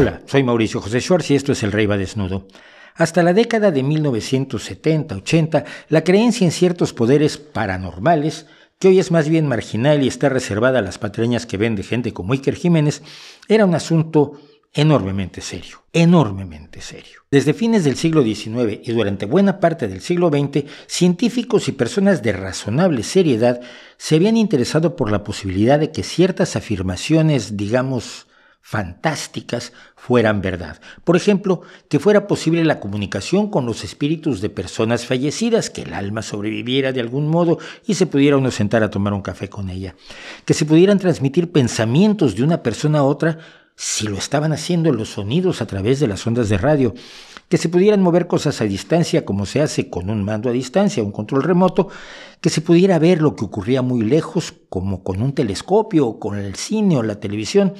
Hola, soy Mauricio José Schwartz y esto es El Rey va desnudo. Hasta la década de 1970-80, la creencia en ciertos poderes paranormales, que hoy es más bien marginal y está reservada a las patreñas que vende gente como Iker Jiménez, era un asunto enormemente serio, enormemente serio. Desde fines del siglo XIX y durante buena parte del siglo XX, científicos y personas de razonable seriedad se habían interesado por la posibilidad de que ciertas afirmaciones, digamos, fantásticas fueran verdad. Por ejemplo, que fuera posible la comunicación con los espíritus de personas fallecidas, que el alma sobreviviera de algún modo y se pudiera uno sentar a tomar un café con ella, que se pudieran transmitir pensamientos de una persona a otra si lo estaban haciendo los sonidos a través de las ondas de radio, que se pudieran mover cosas a distancia como se hace con un mando a distancia, un control remoto, que se pudiera ver lo que ocurría muy lejos como con un telescopio o con el cine o la televisión,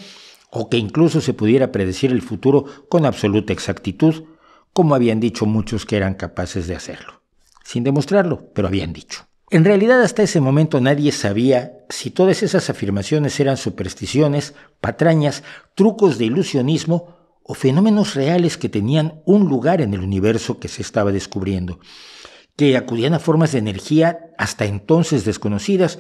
o que incluso se pudiera predecir el futuro con absoluta exactitud, como habían dicho muchos que eran capaces de hacerlo. Sin demostrarlo, pero habían dicho. En realidad hasta ese momento nadie sabía si todas esas afirmaciones eran supersticiones, patrañas, trucos de ilusionismo o fenómenos reales que tenían un lugar en el universo que se estaba descubriendo, que acudían a formas de energía hasta entonces desconocidas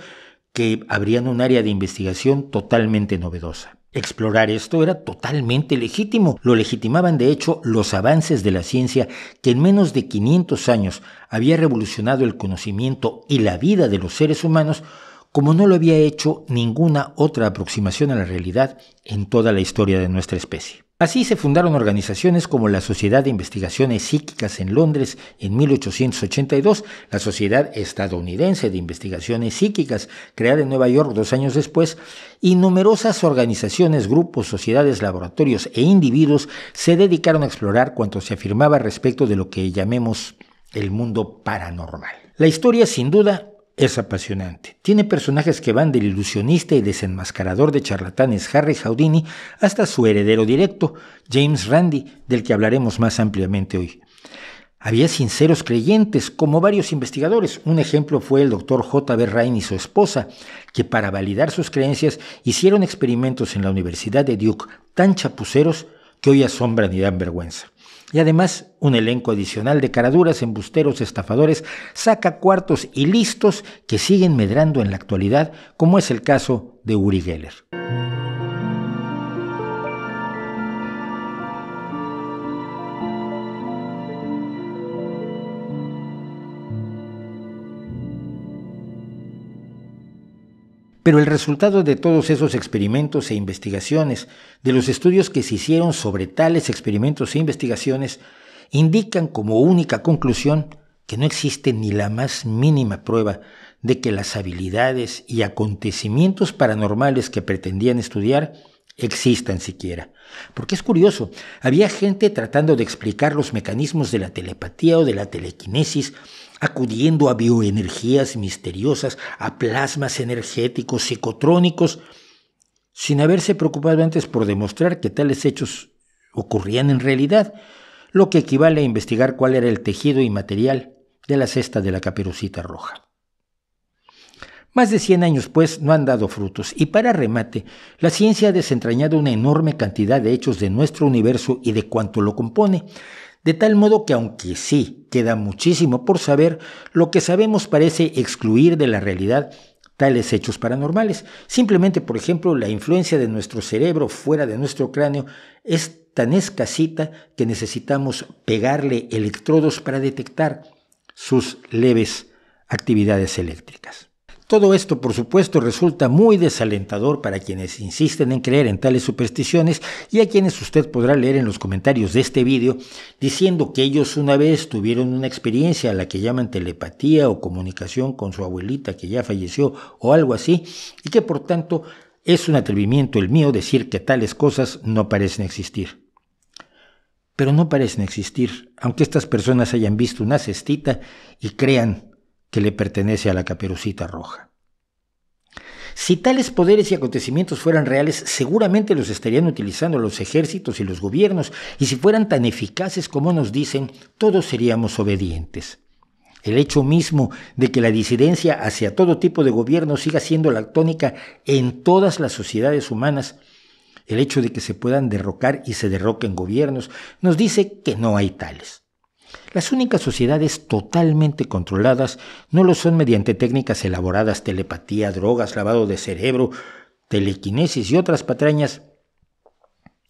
que abrían un área de investigación totalmente novedosa. Explorar esto era totalmente legítimo. Lo legitimaban de hecho los avances de la ciencia que en menos de 500 años había revolucionado el conocimiento y la vida de los seres humanos como no lo había hecho ninguna otra aproximación a la realidad en toda la historia de nuestra especie. Así se fundaron organizaciones como la Sociedad de Investigaciones Psíquicas en Londres en 1882, la Sociedad Estadounidense de Investigaciones Psíquicas, creada en Nueva York dos años después, y numerosas organizaciones, grupos, sociedades, laboratorios e individuos se dedicaron a explorar cuanto se afirmaba respecto de lo que llamemos el mundo paranormal. La historia, sin duda, es apasionante. Tiene personajes que van del ilusionista y desenmascarador de charlatanes Harry Houdini hasta su heredero directo, James Randi, del que hablaremos más ampliamente hoy. Había sinceros creyentes, como varios investigadores. Un ejemplo fue el doctor J.B. Rain y su esposa, que para validar sus creencias hicieron experimentos en la Universidad de Duke tan chapuceros que hoy asombran y dan vergüenza. Y además, un elenco adicional de caraduras, embusteros, estafadores, saca cuartos y listos que siguen medrando en la actualidad, como es el caso de Uri Geller. Pero el resultado de todos esos experimentos e investigaciones, de los estudios que se hicieron sobre tales experimentos e investigaciones, indican como única conclusión que no existe ni la más mínima prueba de que las habilidades y acontecimientos paranormales que pretendían estudiar existan siquiera. Porque es curioso, había gente tratando de explicar los mecanismos de la telepatía o de la telequinesis, acudiendo a bioenergías misteriosas, a plasmas energéticos, psicotrónicos, sin haberse preocupado antes por demostrar que tales hechos ocurrían en realidad, lo que equivale a investigar cuál era el tejido y material de la cesta de la caperucita roja. Más de 100 años, pues, no han dado frutos. Y para remate, la ciencia ha desentrañado una enorme cantidad de hechos de nuestro universo y de cuanto lo compone. De tal modo que aunque sí queda muchísimo por saber, lo que sabemos parece excluir de la realidad tales hechos paranormales. Simplemente, por ejemplo, la influencia de nuestro cerebro fuera de nuestro cráneo es tan escasita que necesitamos pegarle electrodos para detectar sus leves actividades eléctricas. Todo esto, por supuesto, resulta muy desalentador para quienes insisten en creer en tales supersticiones y a quienes usted podrá leer en los comentarios de este video diciendo que ellos una vez tuvieron una experiencia a la que llaman telepatía o comunicación con su abuelita que ya falleció o algo así y que por tanto es un atrevimiento el mío decir que tales cosas no parecen existir pero no parecen existir, aunque estas personas hayan visto una cestita y crean que le pertenece a la caperucita roja. Si tales poderes y acontecimientos fueran reales, seguramente los estarían utilizando los ejércitos y los gobiernos, y si fueran tan eficaces como nos dicen, todos seríamos obedientes. El hecho mismo de que la disidencia hacia todo tipo de gobierno siga siendo la tónica en todas las sociedades humanas, el hecho de que se puedan derrocar y se derroquen gobiernos, nos dice que no hay tales. Las únicas sociedades totalmente controladas no lo son mediante técnicas elaboradas, telepatía, drogas, lavado de cerebro, telequinesis y otras patrañas,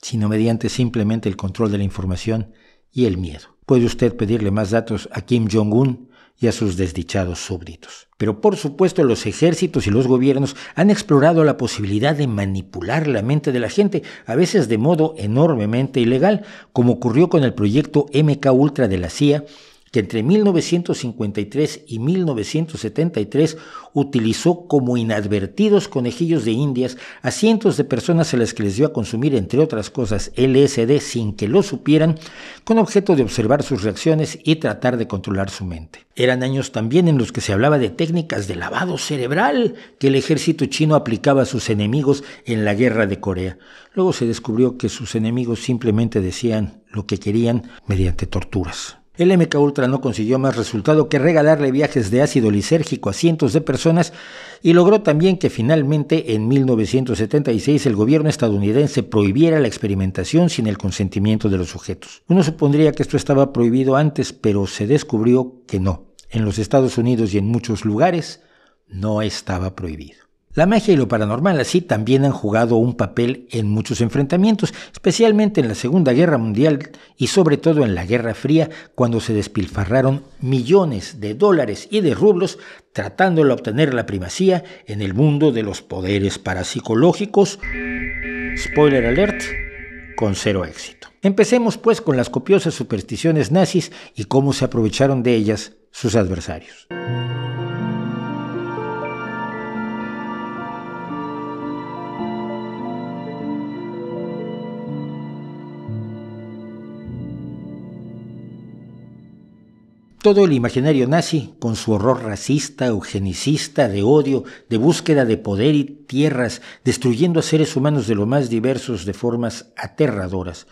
sino mediante simplemente el control de la información y el miedo. Puede usted pedirle más datos a Kim Jong-un y a sus desdichados súbditos. Pero por supuesto los ejércitos y los gobiernos han explorado la posibilidad de manipular la mente de la gente, a veces de modo enormemente ilegal, como ocurrió con el proyecto MK Ultra de la CIA, que entre 1953 y 1973 utilizó como inadvertidos conejillos de indias a cientos de personas a las que les dio a consumir, entre otras cosas, LSD sin que lo supieran, con objeto de observar sus reacciones y tratar de controlar su mente. Eran años también en los que se hablaba de técnicas de lavado cerebral que el ejército chino aplicaba a sus enemigos en la guerra de Corea. Luego se descubrió que sus enemigos simplemente decían lo que querían mediante torturas. El MK Ultra no consiguió más resultado que regalarle viajes de ácido lisérgico a cientos de personas y logró también que finalmente en 1976 el gobierno estadounidense prohibiera la experimentación sin el consentimiento de los sujetos. Uno supondría que esto estaba prohibido antes, pero se descubrió que no. En los Estados Unidos y en muchos lugares no estaba prohibido. La magia y lo paranormal así también han jugado un papel en muchos enfrentamientos, especialmente en la Segunda Guerra Mundial y sobre todo en la Guerra Fría, cuando se despilfarraron millones de dólares y de rublos tratando de obtener la primacía en el mundo de los poderes parapsicológicos. Spoiler alert, con cero éxito. Empecemos pues con las copiosas supersticiones nazis y cómo se aprovecharon de ellas sus adversarios. Todo el imaginario nazi, con su horror racista, eugenicista, de odio, de búsqueda de poder y tierras, destruyendo a seres humanos de lo más diversos de formas aterradoras,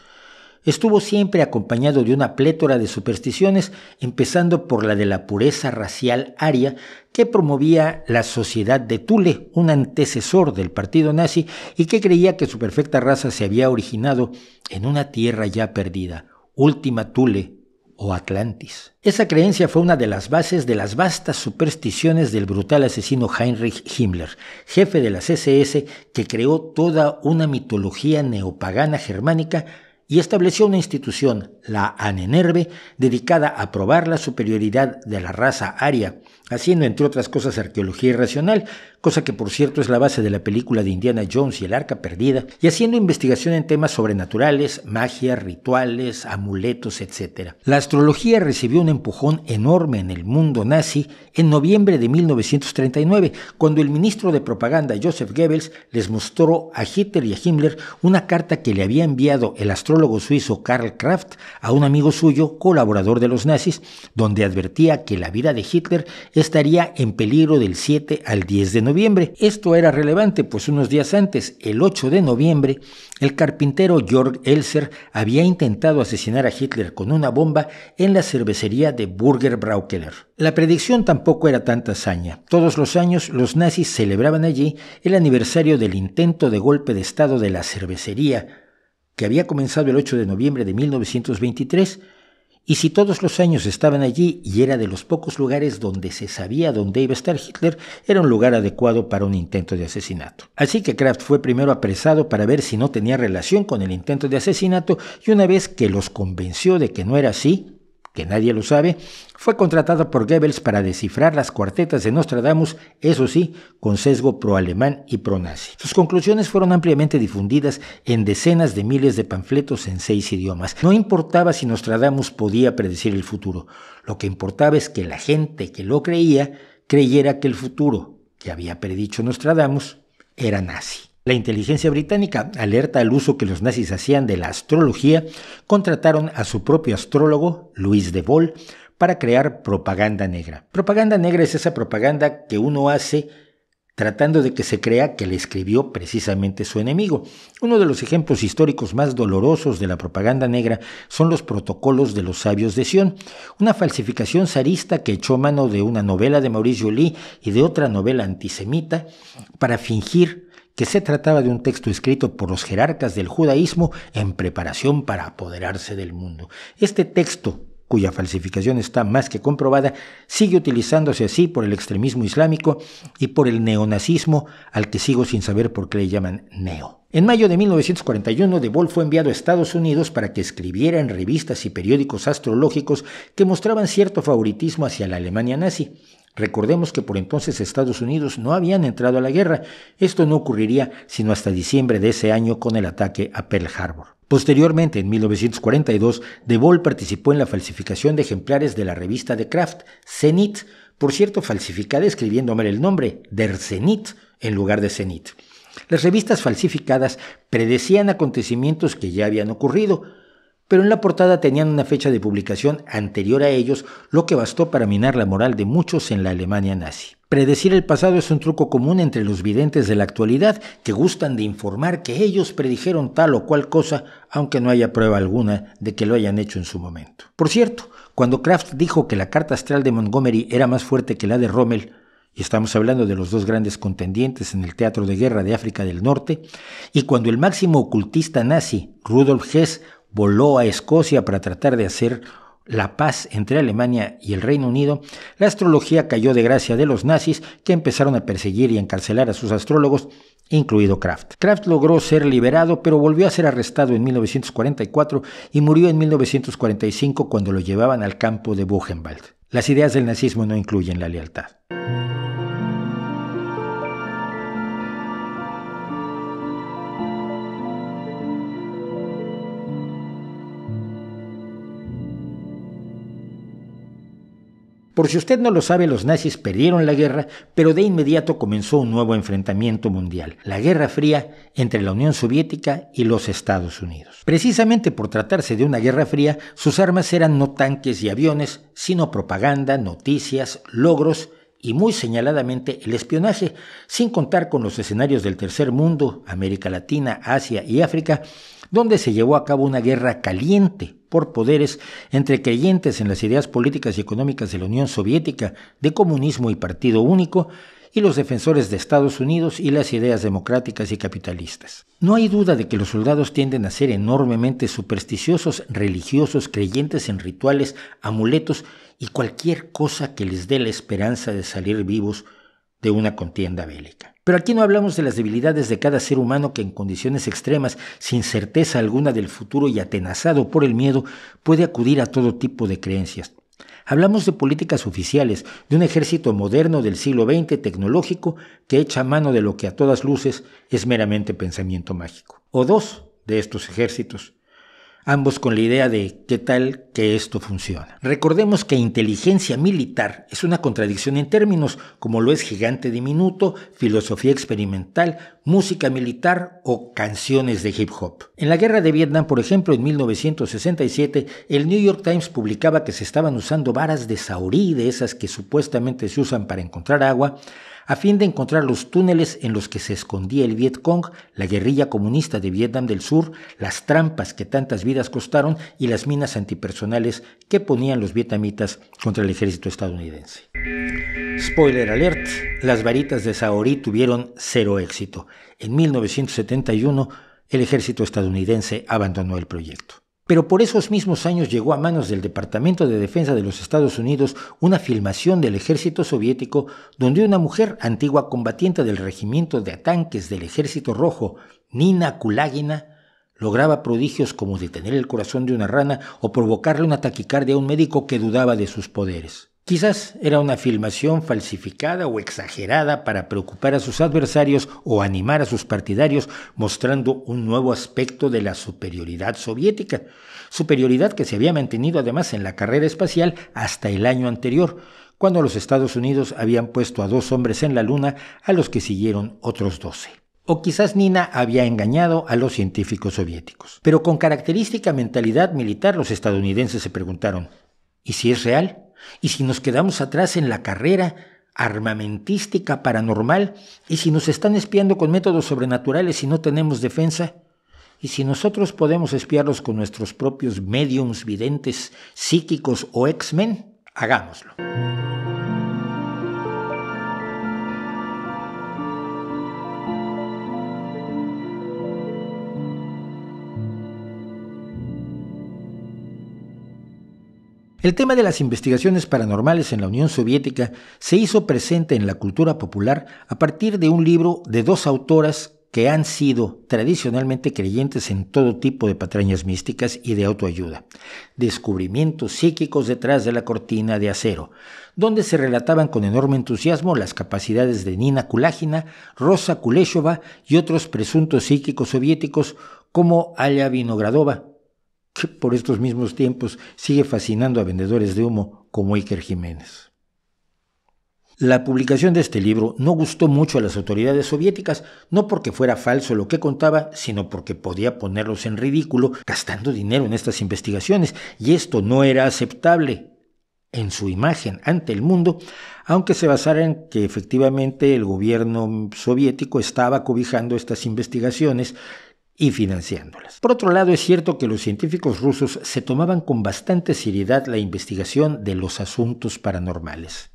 estuvo siempre acompañado de una plétora de supersticiones, empezando por la de la pureza racial aria que promovía la sociedad de Thule, un antecesor del partido nazi, y que creía que su perfecta raza se había originado en una tierra ya perdida, última Thule, o Atlantis. Esa creencia fue una de las bases de las vastas supersticiones del brutal asesino Heinrich Himmler, jefe de la CSS que creó toda una mitología neopagana germánica y estableció una institución, la ANENERVE, dedicada a probar la superioridad de la raza aria, haciendo entre otras cosas arqueología irracional, cosa que por cierto es la base de la película de Indiana Jones y el Arca Perdida, y haciendo investigación en temas sobrenaturales, magia, rituales, amuletos, etc. La astrología recibió un empujón enorme en el mundo nazi en noviembre de 1939, cuando el ministro de propaganda Joseph Goebbels les mostró a Hitler y a Himmler una carta que le había enviado el astrólogo suizo Karl Kraft a un amigo suyo, colaborador de los nazis, donde advertía que la vida de Hitler estaría en peligro del 7 al 10 de noviembre. Esto era relevante, pues unos días antes, el 8 de noviembre, el carpintero Georg Elser había intentado asesinar a Hitler con una bomba en la cervecería de Burger Braukeller. La predicción tampoco era tanta hazaña. Todos los años los nazis celebraban allí el aniversario del intento de golpe de estado de la cervecería que había comenzado el 8 de noviembre de 1923, y si todos los años estaban allí y era de los pocos lugares donde se sabía dónde iba a estar Hitler, era un lugar adecuado para un intento de asesinato. Así que Kraft fue primero apresado para ver si no tenía relación con el intento de asesinato y una vez que los convenció de que no era así, que nadie lo sabe, fue contratado por Goebbels para descifrar las cuartetas de Nostradamus, eso sí, con sesgo pro-alemán y pro-nazi. Sus conclusiones fueron ampliamente difundidas en decenas de miles de panfletos en seis idiomas. No importaba si Nostradamus podía predecir el futuro, lo que importaba es que la gente que lo creía creyera que el futuro que había predicho Nostradamus era nazi. La inteligencia británica, alerta al uso que los nazis hacían de la astrología, contrataron a su propio astrólogo, Luis de Boll, para crear propaganda negra. Propaganda negra es esa propaganda que uno hace tratando de que se crea que le escribió precisamente su enemigo. Uno de los ejemplos históricos más dolorosos de la propaganda negra son los protocolos de los sabios de Sion, una falsificación zarista que echó mano de una novela de Mauricio Jolie y de otra novela antisemita para fingir que se trataba de un texto escrito por los jerarcas del judaísmo en preparación para apoderarse del mundo. Este texto, cuya falsificación está más que comprobada, sigue utilizándose así por el extremismo islámico y por el neonazismo, al que sigo sin saber por qué le llaman neo. En mayo de 1941, De Wolf fue enviado a Estados Unidos para que escribiera en revistas y periódicos astrológicos que mostraban cierto favoritismo hacia la Alemania nazi. Recordemos que por entonces Estados Unidos no habían entrado a la guerra. Esto no ocurriría sino hasta diciembre de ese año con el ataque a Pearl Harbor. Posteriormente, en 1942, De participó en la falsificación de ejemplares de la revista de Kraft, Zenit, por cierto falsificada mal el nombre, Der Zenit, en lugar de Zenit. Las revistas falsificadas predecían acontecimientos que ya habían ocurrido, pero en la portada tenían una fecha de publicación anterior a ellos, lo que bastó para minar la moral de muchos en la Alemania nazi. Predecir el pasado es un truco común entre los videntes de la actualidad, que gustan de informar que ellos predijeron tal o cual cosa, aunque no haya prueba alguna de que lo hayan hecho en su momento. Por cierto, cuando Kraft dijo que la carta astral de Montgomery era más fuerte que la de Rommel, y estamos hablando de los dos grandes contendientes en el teatro de guerra de África del Norte, y cuando el máximo ocultista nazi, Rudolf Hess, voló a Escocia para tratar de hacer la paz entre Alemania y el Reino Unido, la astrología cayó de gracia de los nazis que empezaron a perseguir y encarcelar a sus astrólogos, incluido Kraft. Kraft logró ser liberado, pero volvió a ser arrestado en 1944 y murió en 1945 cuando lo llevaban al campo de Buchenwald. Las ideas del nazismo no incluyen la lealtad. Por si usted no lo sabe, los nazis perdieron la guerra, pero de inmediato comenzó un nuevo enfrentamiento mundial, la Guerra Fría entre la Unión Soviética y los Estados Unidos. Precisamente por tratarse de una Guerra Fría, sus armas eran no tanques y aviones, sino propaganda, noticias, logros y muy señaladamente el espionaje, sin contar con los escenarios del tercer mundo, América Latina, Asia y África, donde se llevó a cabo una guerra caliente por poderes entre creyentes en las ideas políticas y económicas de la Unión Soviética de comunismo y partido único, y los defensores de Estados Unidos y las ideas democráticas y capitalistas. No hay duda de que los soldados tienden a ser enormemente supersticiosos, religiosos, creyentes en rituales, amuletos y cualquier cosa que les dé la esperanza de salir vivos de una contienda bélica. Pero aquí no hablamos de las debilidades de cada ser humano que en condiciones extremas, sin certeza alguna del futuro y atenazado por el miedo, puede acudir a todo tipo de creencias. Hablamos de políticas oficiales, de un ejército moderno del siglo XX tecnológico que echa mano de lo que a todas luces es meramente pensamiento mágico. O dos de estos ejércitos, ambos con la idea de qué tal que esto funciona. Recordemos que inteligencia militar es una contradicción en términos, como lo es gigante diminuto, filosofía experimental, música militar o canciones de hip hop. En la guerra de Vietnam, por ejemplo, en 1967, el New York Times publicaba que se estaban usando varas de saurí, de esas que supuestamente se usan para encontrar agua, a fin de encontrar los túneles en los que se escondía el Viet Cong, la guerrilla comunista de Vietnam del Sur, las trampas que tantas vidas costaron y las minas antipersonales que ponían los vietnamitas contra el ejército estadounidense. Spoiler alert, las varitas de Saori tuvieron cero éxito. En 1971, el ejército estadounidense abandonó el proyecto. Pero por esos mismos años llegó a manos del Departamento de Defensa de los Estados Unidos una filmación del ejército soviético donde una mujer antigua combatiente del regimiento de tanques del ejército rojo, Nina Kulagina, lograba prodigios como detener el corazón de una rana o provocarle una taquicardia a un médico que dudaba de sus poderes. Quizás era una filmación falsificada o exagerada para preocupar a sus adversarios o animar a sus partidarios mostrando un nuevo aspecto de la superioridad soviética, superioridad que se había mantenido además en la carrera espacial hasta el año anterior, cuando los Estados Unidos habían puesto a dos hombres en la Luna a los que siguieron otros doce. O quizás Nina había engañado a los científicos soviéticos. Pero con característica mentalidad militar los estadounidenses se preguntaron, ¿y si es real? y si nos quedamos atrás en la carrera armamentística paranormal, y si nos están espiando con métodos sobrenaturales y no tenemos defensa, y si nosotros podemos espiarlos con nuestros propios mediums, videntes, psíquicos o X-Men, hagámoslo. El tema de las investigaciones paranormales en la Unión Soviética se hizo presente en la cultura popular a partir de un libro de dos autoras que han sido tradicionalmente creyentes en todo tipo de patrañas místicas y de autoayuda. Descubrimientos psíquicos detrás de la cortina de acero, donde se relataban con enorme entusiasmo las capacidades de Nina Kulagina, Rosa Kuleshova y otros presuntos psíquicos soviéticos como Alia Vinogradova, que por estos mismos tiempos sigue fascinando a vendedores de humo como Iker Jiménez. La publicación de este libro no gustó mucho a las autoridades soviéticas, no porque fuera falso lo que contaba, sino porque podía ponerlos en ridículo gastando dinero en estas investigaciones, y esto no era aceptable en su imagen ante el mundo, aunque se basara en que efectivamente el gobierno soviético estaba cobijando estas investigaciones y financiándolas. Por otro lado, es cierto que los científicos rusos se tomaban con bastante seriedad la investigación de los asuntos paranormales.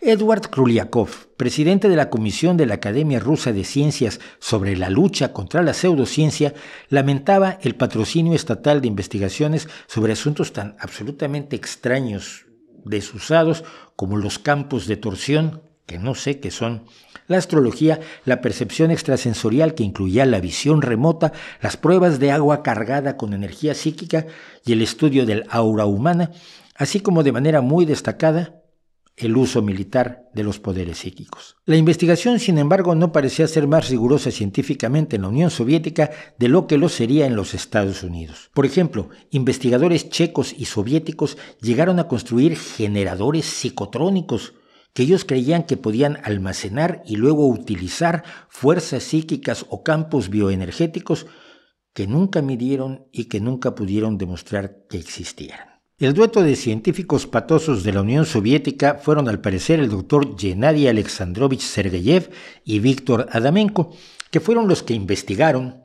Edward Kruliakov, presidente de la Comisión de la Academia Rusa de Ciencias sobre la lucha contra la pseudociencia, lamentaba el patrocinio estatal de investigaciones sobre asuntos tan absolutamente extraños, desusados como los campos de torsión que no sé qué son, la astrología, la percepción extrasensorial que incluía la visión remota, las pruebas de agua cargada con energía psíquica y el estudio del aura humana, así como de manera muy destacada el uso militar de los poderes psíquicos. La investigación, sin embargo, no parecía ser más rigurosa científicamente en la Unión Soviética de lo que lo sería en los Estados Unidos. Por ejemplo, investigadores checos y soviéticos llegaron a construir generadores psicotrónicos que ellos creían que podían almacenar y luego utilizar fuerzas psíquicas o campos bioenergéticos que nunca midieron y que nunca pudieron demostrar que existieran. El dueto de científicos patosos de la Unión Soviética fueron al parecer el doctor Gennady Alexandrovich Sergeyev y Víctor Adamenko, que fueron los que investigaron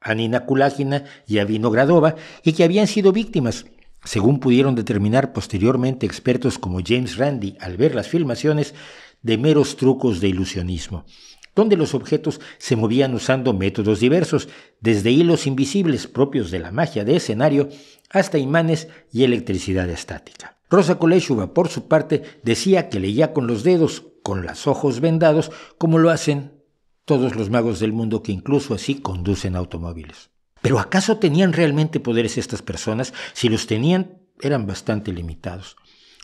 a Nina Kulagina y a Gradova y que habían sido víctimas según pudieron determinar posteriormente expertos como James Randi al ver las filmaciones, de meros trucos de ilusionismo, donde los objetos se movían usando métodos diversos, desde hilos invisibles propios de la magia de escenario hasta imanes y electricidad estática. Rosa Koleshuva, por su parte, decía que leía con los dedos, con los ojos vendados, como lo hacen todos los magos del mundo que incluso así conducen automóviles. Pero ¿acaso tenían realmente poderes estas personas? Si los tenían, eran bastante limitados.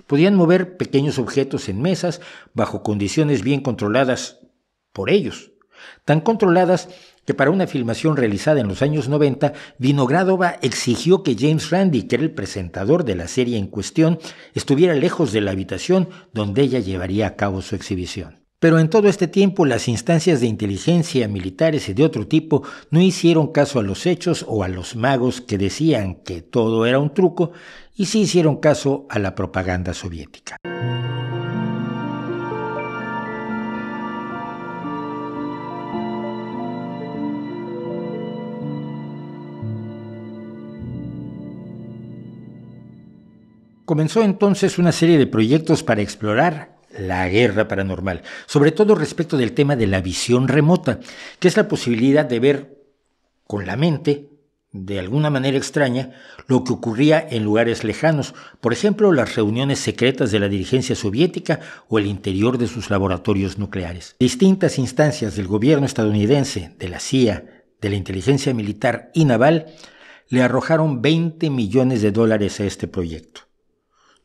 Podían mover pequeños objetos en mesas bajo condiciones bien controladas por ellos. Tan controladas que para una filmación realizada en los años 90, Vinogradova exigió que James Randi, que era el presentador de la serie en cuestión, estuviera lejos de la habitación donde ella llevaría a cabo su exhibición. Pero en todo este tiempo las instancias de inteligencia, militares y de otro tipo no hicieron caso a los hechos o a los magos que decían que todo era un truco y sí hicieron caso a la propaganda soviética. Comenzó entonces una serie de proyectos para explorar la guerra paranormal, sobre todo respecto del tema de la visión remota, que es la posibilidad de ver con la mente, de alguna manera extraña, lo que ocurría en lugares lejanos, por ejemplo las reuniones secretas de la dirigencia soviética o el interior de sus laboratorios nucleares. Distintas instancias del gobierno estadounidense, de la CIA, de la inteligencia militar y naval, le arrojaron 20 millones de dólares a este proyecto.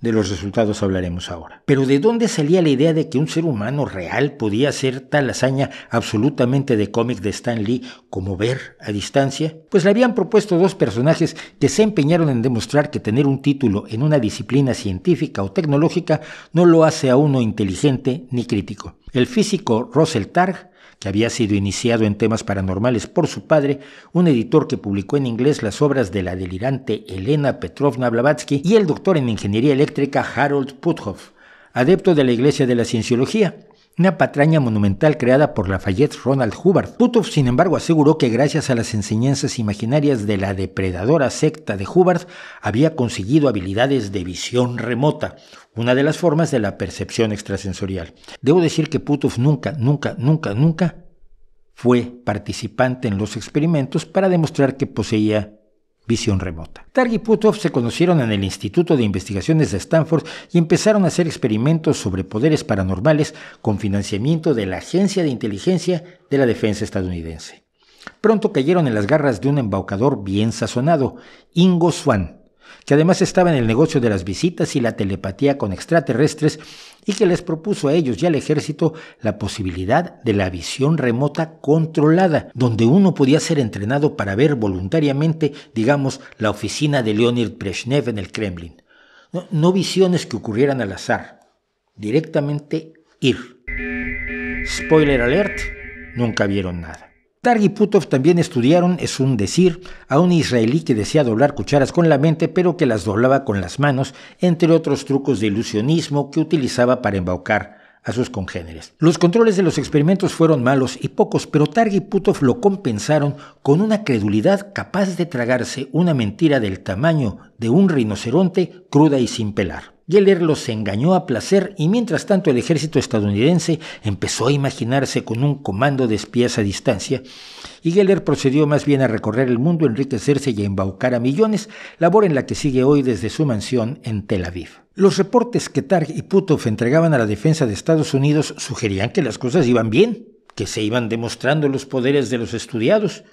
De los resultados hablaremos ahora. Pero ¿de dónde salía la idea de que un ser humano real podía hacer tal hazaña absolutamente de cómic de Stan Lee como ver a distancia? Pues le habían propuesto dos personajes que se empeñaron en demostrar que tener un título en una disciplina científica o tecnológica no lo hace a uno inteligente ni crítico. El físico Russell Targ que había sido iniciado en temas paranormales por su padre, un editor que publicó en inglés las obras de la delirante Elena Petrovna Blavatsky y el doctor en ingeniería eléctrica Harold Puthoff, adepto de la Iglesia de la Cienciología una patraña monumental creada por Lafayette Ronald Hubbard. Putov, sin embargo, aseguró que gracias a las enseñanzas imaginarias de la depredadora secta de Hubbard, había conseguido habilidades de visión remota, una de las formas de la percepción extrasensorial. Debo decir que Putov nunca, nunca, nunca, nunca fue participante en los experimentos para demostrar que poseía visión remota. Targ y Puthoff se conocieron en el Instituto de Investigaciones de Stanford y empezaron a hacer experimentos sobre poderes paranormales con financiamiento de la Agencia de Inteligencia de la Defensa estadounidense. Pronto cayeron en las garras de un embaucador bien sazonado, Ingo Swan, que además estaba en el negocio de las visitas y la telepatía con extraterrestres y que les propuso a ellos y al ejército la posibilidad de la visión remota controlada, donde uno podía ser entrenado para ver voluntariamente, digamos, la oficina de Leonid Brezhnev en el Kremlin. No, no visiones que ocurrieran al azar, directamente ir. Spoiler alert, nunca vieron nada. Targi Putov también estudiaron, es un decir, a un israelí que decía doblar cucharas con la mente, pero que las doblaba con las manos, entre otros trucos de ilusionismo que utilizaba para embaucar a sus congéneres. Los controles de los experimentos fueron malos y pocos, pero Targi Putov lo compensaron con una credulidad capaz de tragarse una mentira del tamaño de un rinoceronte cruda y sin pelar. Geller los engañó a placer y mientras tanto el ejército estadounidense empezó a imaginarse con un comando de espías a distancia y Geller procedió más bien a recorrer el mundo, enriquecerse y embaucar a millones, labor en la que sigue hoy desde su mansión en Tel Aviv. Los reportes que Targ y Putov entregaban a la defensa de Estados Unidos sugerían que las cosas iban bien, que se iban demostrando los poderes de los estudiados,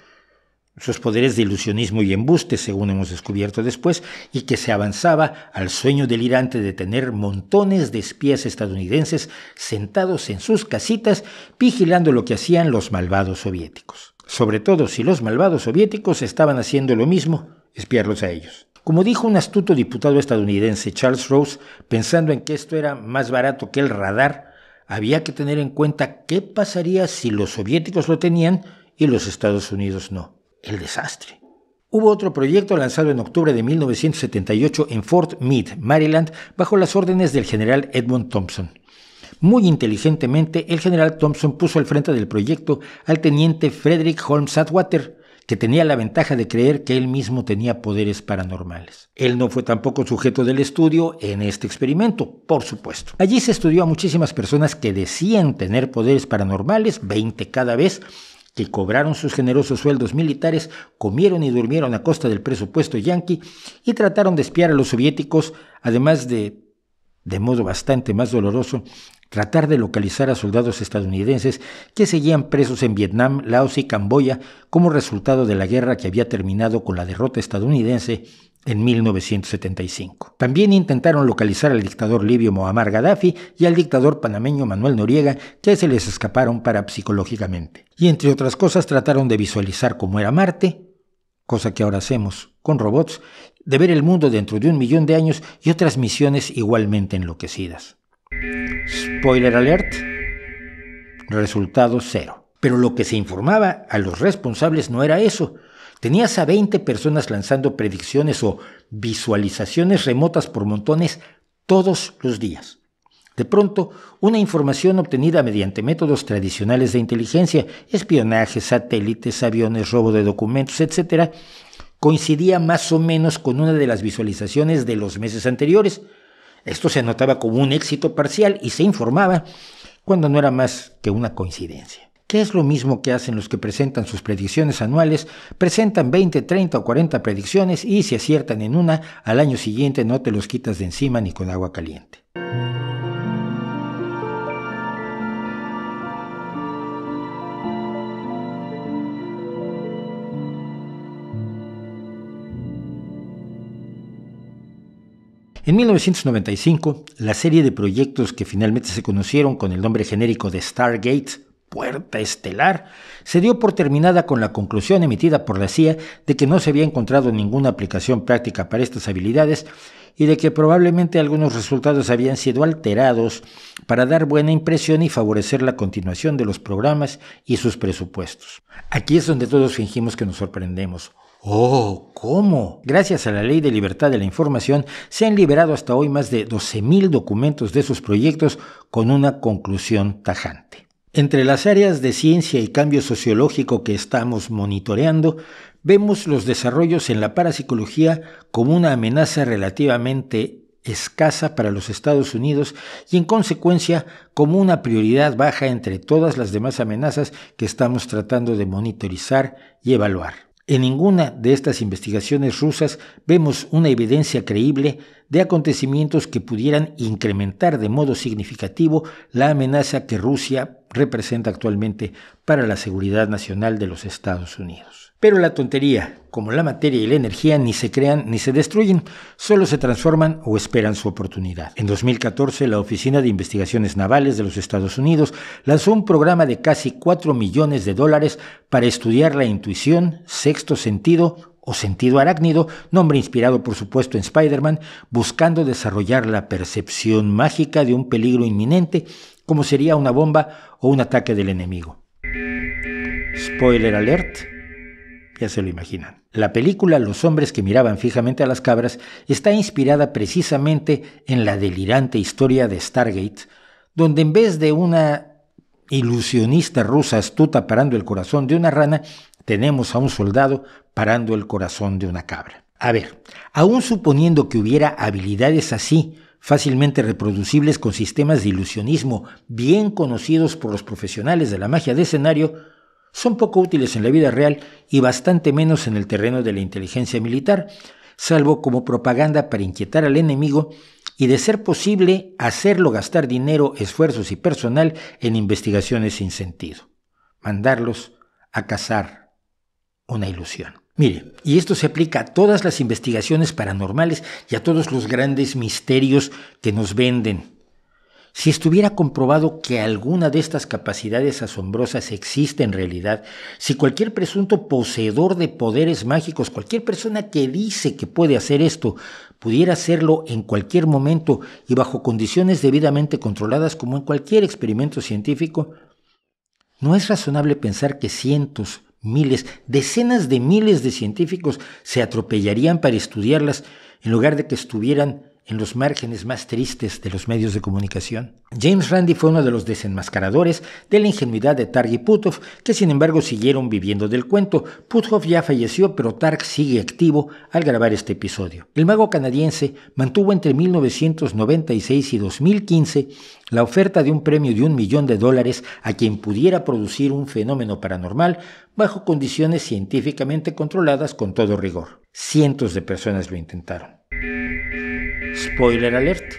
sus poderes de ilusionismo y embuste, según hemos descubierto después, y que se avanzaba al sueño delirante de tener montones de espías estadounidenses sentados en sus casitas vigilando lo que hacían los malvados soviéticos. Sobre todo si los malvados soviéticos estaban haciendo lo mismo, espiarlos a ellos. Como dijo un astuto diputado estadounidense, Charles Rose, pensando en que esto era más barato que el radar, había que tener en cuenta qué pasaría si los soviéticos lo tenían y los Estados Unidos no el desastre. Hubo otro proyecto lanzado en octubre de 1978 en Fort Meade, Maryland, bajo las órdenes del general Edmund Thompson. Muy inteligentemente, el general Thompson puso al frente del proyecto al teniente Frederick Holmes Atwater, que tenía la ventaja de creer que él mismo tenía poderes paranormales. Él no fue tampoco sujeto del estudio en este experimento, por supuesto. Allí se estudió a muchísimas personas que decían tener poderes paranormales, 20 cada vez, que cobraron sus generosos sueldos militares, comieron y durmieron a costa del presupuesto yanqui y trataron de espiar a los soviéticos, además de, de modo bastante más doloroso, tratar de localizar a soldados estadounidenses que seguían presos en Vietnam, Laos y Camboya como resultado de la guerra que había terminado con la derrota estadounidense en 1975. También intentaron localizar al dictador libio Muammar Gaddafi y al dictador panameño Manuel Noriega, que se les escaparon psicológicamente. Y entre otras cosas trataron de visualizar cómo era Marte, cosa que ahora hacemos con robots, de ver el mundo dentro de un millón de años y otras misiones igualmente enloquecidas. Spoiler alert, resultado cero. Pero lo que se informaba a los responsables no era eso. Tenías a 20 personas lanzando predicciones o visualizaciones remotas por montones todos los días. De pronto, una información obtenida mediante métodos tradicionales de inteligencia, espionaje, satélites, aviones, robo de documentos, etc., coincidía más o menos con una de las visualizaciones de los meses anteriores, esto se anotaba como un éxito parcial y se informaba cuando no era más que una coincidencia. ¿Qué es lo mismo que hacen los que presentan sus predicciones anuales? Presentan 20, 30 o 40 predicciones y si aciertan en una, al año siguiente no te los quitas de encima ni con agua caliente. En 1995, la serie de proyectos que finalmente se conocieron con el nombre genérico de Stargate, Puerta Estelar, se dio por terminada con la conclusión emitida por la CIA de que no se había encontrado ninguna aplicación práctica para estas habilidades y de que probablemente algunos resultados habían sido alterados para dar buena impresión y favorecer la continuación de los programas y sus presupuestos. Aquí es donde todos fingimos que nos sorprendemos. Oh, ¿cómo? Gracias a la Ley de Libertad de la Información, se han liberado hasta hoy más de 12.000 documentos de sus proyectos con una conclusión tajante. Entre las áreas de ciencia y cambio sociológico que estamos monitoreando, vemos los desarrollos en la parapsicología como una amenaza relativamente escasa para los Estados Unidos y en consecuencia como una prioridad baja entre todas las demás amenazas que estamos tratando de monitorizar y evaluar. En ninguna de estas investigaciones rusas vemos una evidencia creíble de acontecimientos que pudieran incrementar de modo significativo la amenaza que Rusia representa actualmente para la seguridad nacional de los Estados Unidos. Pero la tontería, como la materia y la energía, ni se crean ni se destruyen, solo se transforman o esperan su oportunidad. En 2014, la Oficina de Investigaciones Navales de los Estados Unidos lanzó un programa de casi 4 millones de dólares para estudiar la intuición, sexto sentido o sentido arácnido, nombre inspirado por supuesto en Spider-Man, buscando desarrollar la percepción mágica de un peligro inminente, como sería una bomba o un ataque del enemigo. Spoiler alert, ya se lo imaginan. La película Los hombres que miraban fijamente a las cabras está inspirada precisamente en la delirante historia de Stargate, donde en vez de una ilusionista rusa astuta parando el corazón de una rana, tenemos a un soldado parando el corazón de una cabra. A ver, aún suponiendo que hubiera habilidades así, fácilmente reproducibles con sistemas de ilusionismo bien conocidos por los profesionales de la magia de escenario, son poco útiles en la vida real y bastante menos en el terreno de la inteligencia militar, salvo como propaganda para inquietar al enemigo y, de ser posible, hacerlo gastar dinero, esfuerzos y personal en investigaciones sin sentido. Mandarlos a cazar una ilusión. Mire, y esto se aplica a todas las investigaciones paranormales y a todos los grandes misterios que nos venden si estuviera comprobado que alguna de estas capacidades asombrosas existe en realidad, si cualquier presunto poseedor de poderes mágicos, cualquier persona que dice que puede hacer esto, pudiera hacerlo en cualquier momento y bajo condiciones debidamente controladas como en cualquier experimento científico, no es razonable pensar que cientos, miles, decenas de miles de científicos se atropellarían para estudiarlas en lugar de que estuvieran en los márgenes más tristes de los medios de comunicación. James Randi fue uno de los desenmascaradores de la ingenuidad de Targ y Puthoff, que sin embargo siguieron viviendo del cuento. Puthoff ya falleció, pero Targ sigue activo al grabar este episodio. El mago canadiense mantuvo entre 1996 y 2015 la oferta de un premio de un millón de dólares a quien pudiera producir un fenómeno paranormal bajo condiciones científicamente controladas con todo rigor. Cientos de personas lo intentaron. Spoiler alert.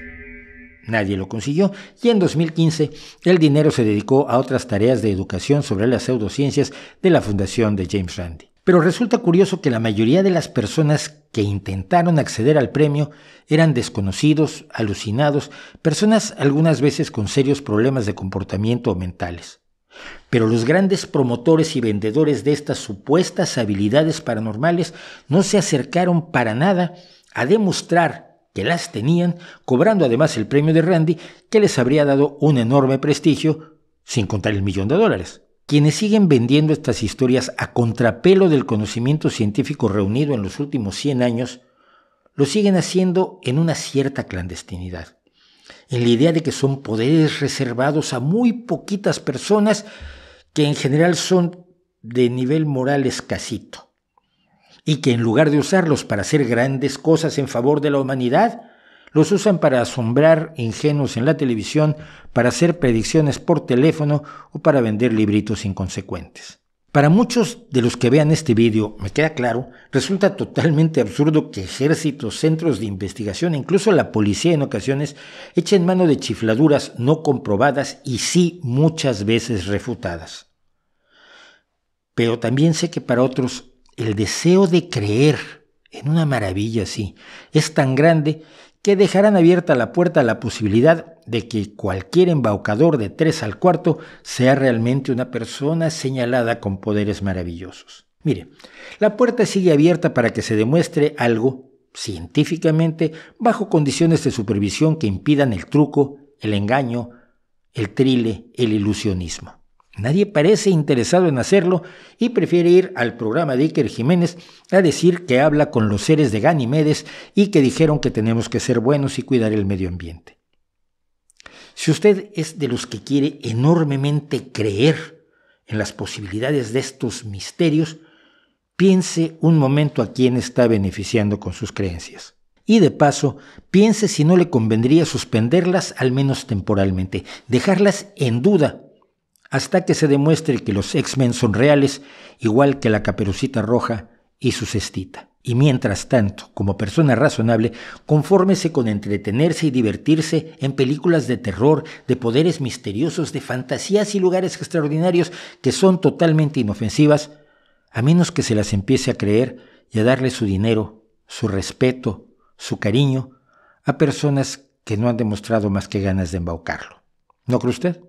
Nadie lo consiguió y en 2015 el dinero se dedicó a otras tareas de educación sobre las pseudociencias de la fundación de James Randi. Pero resulta curioso que la mayoría de las personas que intentaron acceder al premio eran desconocidos, alucinados, personas algunas veces con serios problemas de comportamiento o mentales. Pero los grandes promotores y vendedores de estas supuestas habilidades paranormales no se acercaron para nada a demostrar las tenían, cobrando además el premio de Randy, que les habría dado un enorme prestigio, sin contar el millón de dólares. Quienes siguen vendiendo estas historias a contrapelo del conocimiento científico reunido en los últimos 100 años, lo siguen haciendo en una cierta clandestinidad, en la idea de que son poderes reservados a muy poquitas personas que en general son de nivel moral escasito y que en lugar de usarlos para hacer grandes cosas en favor de la humanidad, los usan para asombrar ingenuos en la televisión, para hacer predicciones por teléfono o para vender libritos inconsecuentes. Para muchos de los que vean este vídeo, me queda claro, resulta totalmente absurdo que ejércitos, centros de investigación incluso la policía en ocasiones echen mano de chifladuras no comprobadas y sí muchas veces refutadas. Pero también sé que para otros el deseo de creer en una maravilla así es tan grande que dejarán abierta la puerta a la posibilidad de que cualquier embaucador de tres al cuarto sea realmente una persona señalada con poderes maravillosos. Mire, la puerta sigue abierta para que se demuestre algo científicamente bajo condiciones de supervisión que impidan el truco, el engaño, el trile, el ilusionismo. Nadie parece interesado en hacerlo y prefiere ir al programa de Iker Jiménez a decir que habla con los seres de Ganymedes y que dijeron que tenemos que ser buenos y cuidar el medio ambiente. Si usted es de los que quiere enormemente creer en las posibilidades de estos misterios, piense un momento a quién está beneficiando con sus creencias. Y de paso, piense si no le convendría suspenderlas al menos temporalmente, dejarlas en duda hasta que se demuestre que los X-Men son reales, igual que la caperucita roja y su cestita. Y mientras tanto, como persona razonable, confórmese con entretenerse y divertirse en películas de terror, de poderes misteriosos, de fantasías y lugares extraordinarios que son totalmente inofensivas, a menos que se las empiece a creer y a darle su dinero, su respeto, su cariño a personas que no han demostrado más que ganas de embaucarlo. ¿No cree usted?